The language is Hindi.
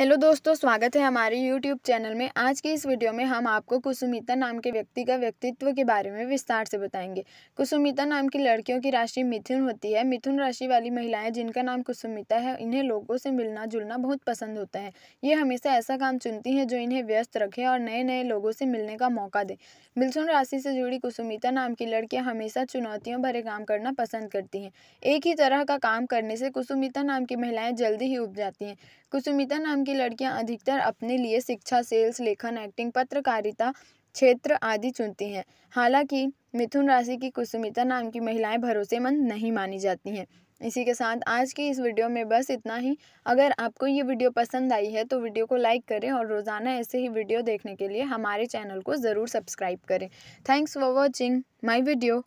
हेलो दोस्तों स्वागत है हमारे यूट्यूब चैनल में आज की इस वीडियो में हम आपको कुसुमिता नाम के व्यक्ति का व्यक्तित्व के बारे में विस्तार से बताएंगे कुसुमिता नाम की लड़कियों की राशि मिथुन होती है मिथुन राशि वाली महिलाएं जिनका नाम कुसुमिता है इन्हें लोगों से मिलना जुलना बहुत पसंद होता है ये हमेशा ऐसा काम चुनती हैं जो इन्हें व्यस्त रखे और नए नए लोगों से मिलने का मौका दे मिथुन राशि से जुड़ी कुसुमिता नाम की लड़कियाँ हमेशा चुनौतियों भरे काम करना पसंद करती हैं एक ही तरह का काम करने से कुसुमिता नाम की महिलाएँ जल्दी ही उब जाती हैं कुसुमिता नाम की लड़कियां अधिकतर अपने लिए शिक्षा सेल्स लेखन एक्टिंग पत्रकारिता क्षेत्र आदि चुनती हैं हालांकि मिथुन राशि की कुसुमिता नाम की महिलाएं भरोसेमंद नहीं मानी जाती हैं इसी के साथ आज की इस वीडियो में बस इतना ही अगर आपको ये वीडियो पसंद आई है तो वीडियो को लाइक करें और रोज़ाना ऐसे ही वीडियो देखने के लिए हमारे चैनल को ज़रूर सब्सक्राइब करें thanks for watching my video